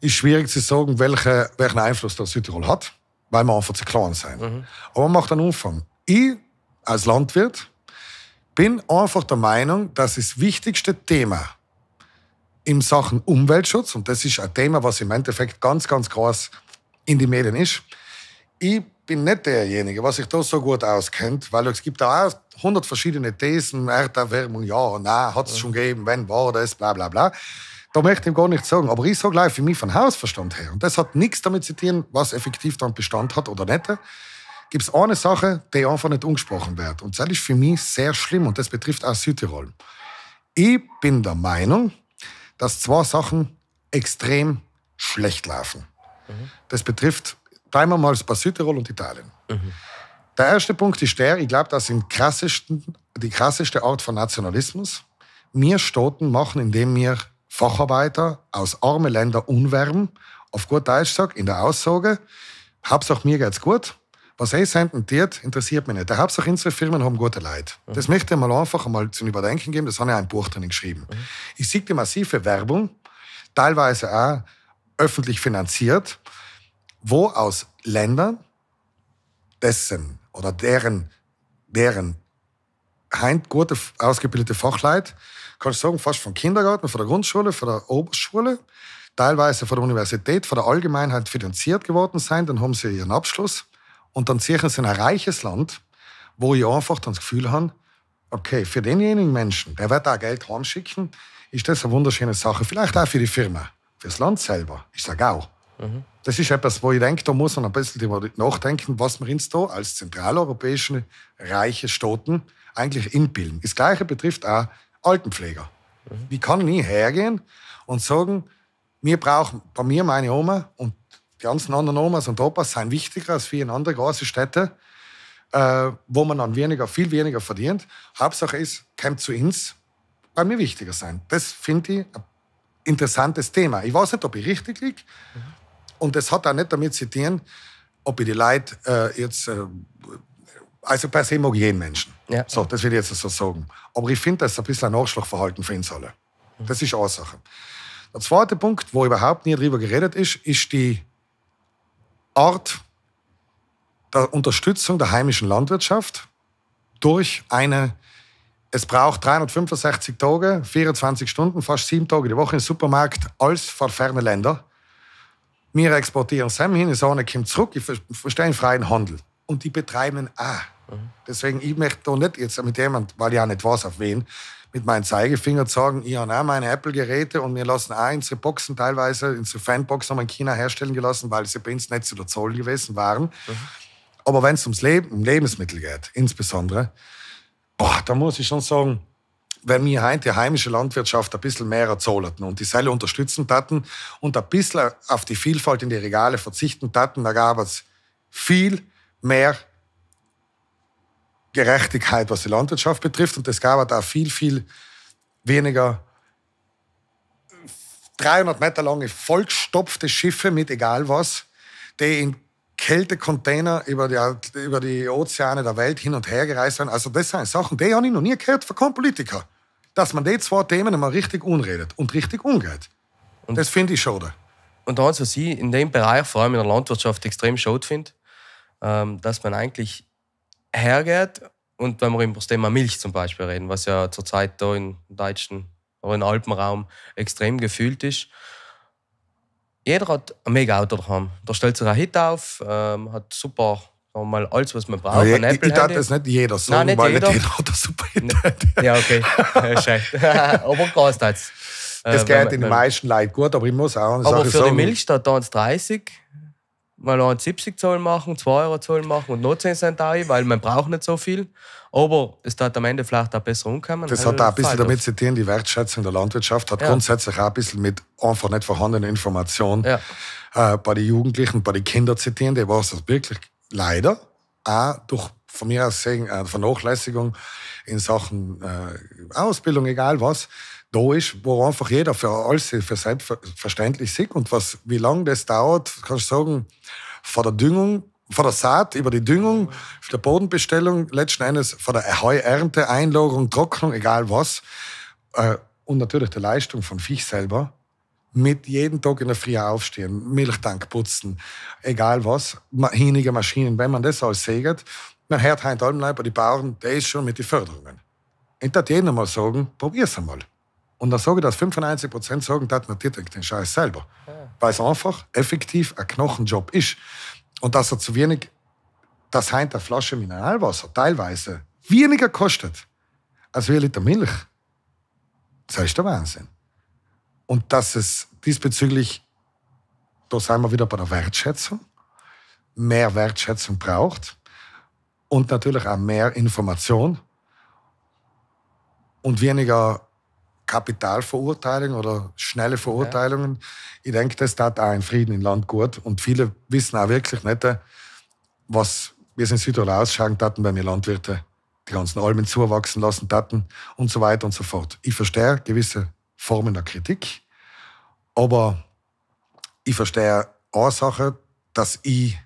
ist schwierig zu sagen, welche, welchen Einfluss der Südtirol hat, weil wir einfach zu klein sind. Mhm. Aber man macht einen Umfang. Ich als Landwirt bin einfach der Meinung, dass das wichtigste Thema in Sachen Umweltschutz, und das ist ein Thema, was im Endeffekt ganz, ganz groß in die Medien ist, ich bin nicht derjenige, was sich da so gut auskennt, weil es gibt da auch 100 verschiedene Thesen, Erderwärmung, ja, nein, hat es schon gegeben, wenn war das, bla bla bla. Da möchte ich gar nichts sagen. Aber ich sage gleich für mich von Hausverstand her. Und das hat nichts damit zu tun, was effektiv dann Bestand hat oder nicht gibt es eine Sache, die einfach nicht angesprochen wird. Und das ist für mich sehr schlimm und das betrifft auch Südtirol. Ich bin der Meinung, dass zwei Sachen extrem schlecht laufen. Mhm. Das betrifft, bleiben wir mal bei Südtirol und Italien. Mhm. Der erste Punkt ist der, ich glaube, das sind die krasseste Art von Nationalismus. Wir Staaten machen, indem wir Facharbeiter aus armen Ländern unwärmen, auf gut Deutsch gesagt, in der Aussage, Hauptsache mir geht's gut, was ich senden dort, interessiert mich nicht. Der Hauptsache, unsere Firmen haben gute Leute. Mhm. Das möchte ich mal einfach mal zum Überdenken geben. Das habe ich auch im Buch drin geschrieben. Mhm. Ich sehe die massive Werbung, teilweise auch öffentlich finanziert, wo aus Ländern, dessen oder deren, deren heint gute, ausgebildete Fachleute, kann ich sagen, fast vom Kindergarten, von der Grundschule, von der Oberschule, teilweise von der Universität, von der Allgemeinheit finanziert geworden sein, dann haben sie ihren Abschluss. Und dann sehe ich es in ein reiches Land, wo ich einfach dann das Gefühl habe, okay, für denjenigen Menschen, der wird da Geld heimschicken, ist das eine wunderschöne Sache. Vielleicht auch für die Firma, fürs Land selber. Ich sage auch. Mhm. Das ist etwas, wo ich denke, da muss man ein bisschen darüber nachdenken, was wir uns da als zentraleuropäische reiche Staaten eigentlich inbilden. Das Gleiche betrifft auch Altenpfleger. Mhm. kann nie hergehen und sagen, wir brauchen bei mir meine Oma und ganzen anderen Omas und Opas sind wichtiger als viele andere große Städte, äh, wo man dann weniger, viel weniger verdient. Hauptsache ist, kommt zu uns, bei mir wichtiger sein. Das finde ich ein interessantes Thema. Ich weiß nicht, ob ich richtig liege. Und das hat auch nicht damit zu tun, ob ich die Leute äh, jetzt. Äh, also per se mag ich jeden Menschen. Ja. So, das will ich jetzt so sagen. Aber ich finde, das ist ein bisschen ein Nachschlagverhalten für uns alle. Das ist eine Sache. Der zweite Punkt, wo überhaupt nie drüber geredet ist, ist die Art der Unterstützung der heimischen Landwirtschaft durch eine, es braucht 365 Tage, 24 Stunden, fast sieben Tage die Woche im Supermarkt als für ferne Länder. Wir exportieren Sam hin, die Sonne kommt zurück, ich verstehe einen freien Handel. Und die betreiben auch. Mhm. Deswegen, ich möchte da nicht jetzt mit jemandem, weil ich auch nicht weiß, auf wen, mit meinem Zeigefinger sagen, ich habe auch meine Apple-Geräte und wir lassen auch unsere Boxen teilweise, unsere Fanboxen haben wir in China herstellen gelassen, weil sie bei uns nicht zu der Zoll gewesen waren. Mhm. Aber wenn es ums Leben, um Lebensmittel geht, insbesondere, boah, da muss ich schon sagen, wenn wir heute die heimische Landwirtschaft ein bisschen mehr erzollten und die Seile unterstützen taten und ein bisschen auf die Vielfalt in die Regale verzichten taten, da gab es viel mehr Gerechtigkeit, was die Landwirtschaft betrifft. Und es gab da viel, viel weniger 300 Meter lange vollgestopfte Schiffe mit egal was, die in Kältecontainer über die, über die Ozeane der Welt hin und her gereist werden. Also das sind Sachen, die habe ich noch nie gehört von keinem Politiker. Dass man die zwei Themen einmal richtig unredet und richtig umgeht. Und das finde ich schade. Und eins, was ich in dem Bereich, vor allem in der Landwirtschaft, extrem schade finde, ähm, dass man eigentlich hergeht und wenn wir über das Thema Milch zum Beispiel reden, was ja zurzeit da im deutschen oder im Alpenraum extrem gefühlt ist, jeder hat ein mega Auto daheim. Da stellt sich ein Hit auf, ähm, hat super sagen wir mal alles, was man braucht. Aber ich, ich dachte, das nicht jeder so, Nein, nicht weil jeder. nicht jeder hat ein super ne, Hit. Ja, okay. Scheiße. aber krass jetzt. Das geht in den meisten Leuten gut, aber ich muss auch eine Aber Sache für sagen, die Milch steht da 30 mal 1,70 Zoll machen, 2 Euro Zoll machen und noch 10 Cent ein, weil man braucht nicht so viel. Aber es hat am Ende vielleicht auch besser umkommen. Das hat auch ein bisschen damit zu tun, die Wertschätzung der Landwirtschaft hat ja. grundsätzlich auch ein bisschen mit einfach nicht vorhandener Information ja. äh, bei den Jugendlichen, bei den Kindern zu tun. Die war es wirklich leider auch durch von mir aus sehen, äh, Vernachlässigung in Sachen äh, Ausbildung, egal was, da ist, wo einfach jeder für alles für selbstverständlich sieht und was, wie lange das dauert, kannst du sagen, von der Düngung, von der Saat über die Düngung, von der Bodenbestellung, letzten Endes von der Heuernte, Einlagerung, Trocknung, egal was. Äh, und natürlich der Leistung von Viech selber. Mit jeden Tag in der Früh aufstehen, Milchtank putzen, egal was, hinige Maschinen. Wenn man das alles sägt, man hört heute bei die Bauern, der ist schon mit den Förderungen. Ich darf jedem mal sagen, probier's einmal. Und dann sage ich, dass 95 Prozent sagen, dass man direkt den Scheiß selber. Ja. Weil es einfach effektiv ein Knochenjob ist. Und dass er zu wenig, das heint der Flasche Mineralwasser teilweise weniger kostet als wie ein Liter Milch. Das ist der Wahnsinn. Und dass es diesbezüglich, da sind wir wieder bei der Wertschätzung, mehr Wertschätzung braucht und natürlich auch mehr Information und weniger Kapitalverurteilung oder schnelle Verurteilungen. Ja. Ich denke, das tat auch einen Frieden im Land gut. Und viele wissen auch wirklich nicht, äh, was wir in Südtirol ausschauen taten, wenn wir Landwirte die ganzen Almen zuwachsen lassen taten und so weiter und so fort. Ich verstehe gewisse Formen der Kritik, aber ich verstehe eine Sache, dass ich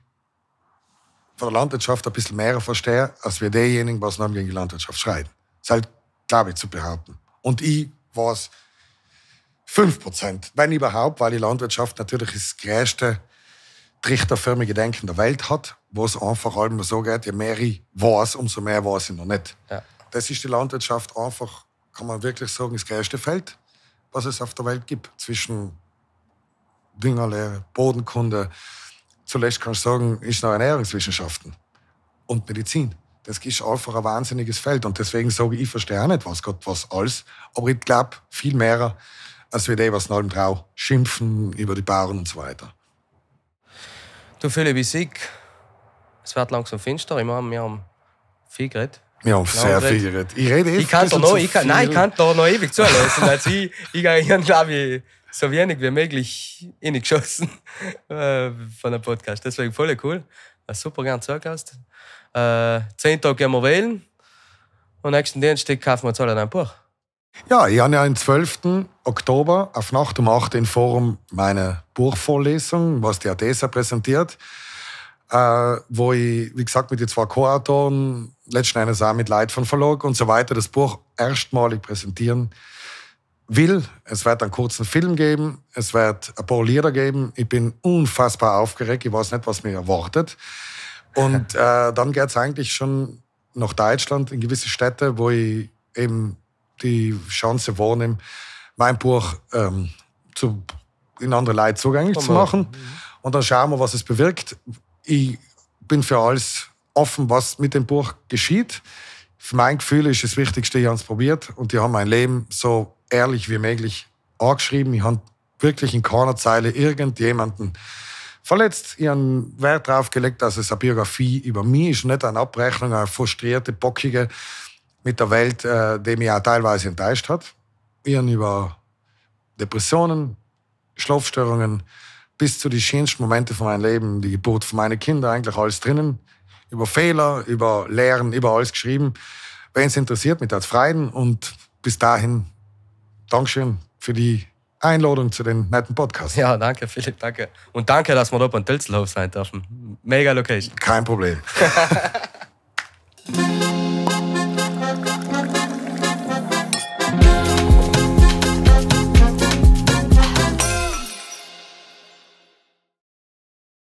von der Landwirtschaft ein bisschen mehr verstehe, als wir diejenigen, was gegen die Landwirtschaft schreien. Das ist halt, glaube ich, zu behaupten. Und ich war es 5 Prozent, wenn überhaupt, weil die Landwirtschaft natürlich das größte trichterförmige Denken der Welt hat, wo es einfach allem so geht, je mehr ich weiß, umso mehr weiß ich noch nicht. Ja. Das ist die Landwirtschaft einfach, kann man wirklich sagen, das größte Feld, was es auf der Welt gibt, zwischen Düngerlehre, Bodenkunde, zuletzt kann ich sagen, ist noch Ernährungswissenschaften und Medizin das ist einfach ein wahnsinniges Feld. Und deswegen sage ich, ich verstehe auch nicht, was Gott was alles. Aber ich glaube, viel mehr, als wir die, was nach dem Trau schimpfen über die Bauern und so weiter. Du, Philipp, wie sehe, es wird langsam finster. Ich meine, wir haben viel geredet. Wir haben genau, sehr viel geredet. Ich rede ich kann noch, ich kann, Nein, ich kann da noch ewig zulassen. also ich, ich, glaube ich, so wenig wie möglich in geschossen äh, von dem Podcast. Deswegen voll cool. Super gern zugelassen äh, zehn Tage gehen wir wählen und nächsten Dienstag kaufen wir zahlen ein Buch. Ja, ich habe ja am 12. Oktober auf Nacht um 8 im Forum meine Buchvorlesung, was die ADESA präsentiert, äh, wo ich, wie gesagt, mit den zwei Co-Autoren, letzten Endes auch mit Leitern Verlag und so weiter, das Buch erstmalig präsentieren will. Es wird einen kurzen Film geben, es wird ein paar Lieder geben. Ich bin unfassbar aufgeregt, ich weiß nicht, was mir erwartet. Und äh, dann geht es eigentlich schon nach Deutschland, in gewisse Städte, wo ich eben die Chance wahrnehme, mein Buch ähm, zu, in andere Leute zugänglich zu machen. Mhm. Und dann schauen wir, was es bewirkt. Ich bin für alles offen, was mit dem Buch geschieht. Für mein Gefühl ist das Wichtigste, ich habe es probiert und die haben mein Leben so ehrlich wie möglich angeschrieben. Ich habe wirklich in keiner Zeile irgendjemanden verletzt. Ihren Wert darauf gelegt, dass es eine Biografie über mich ist, nicht eine Abrechnung, eine frustrierte, bockige mit der Welt, äh, die mich auch teilweise enttäuscht hat. Ihren über Depressionen, Schlafstörungen, bis zu die schönsten Momente von meinem Leben, die Geburt von meinen Kindern, eigentlich alles drinnen. Über Fehler, über Lehren, über alles geschrieben. Wenn es interessiert, mit als Freien und bis dahin Dankeschön für die Einladung zu den netten Podcast. Ja, danke, Philipp, danke. Und danke, dass wir da beim Tölzelhof sein dürfen. Mega Location. Kein Problem.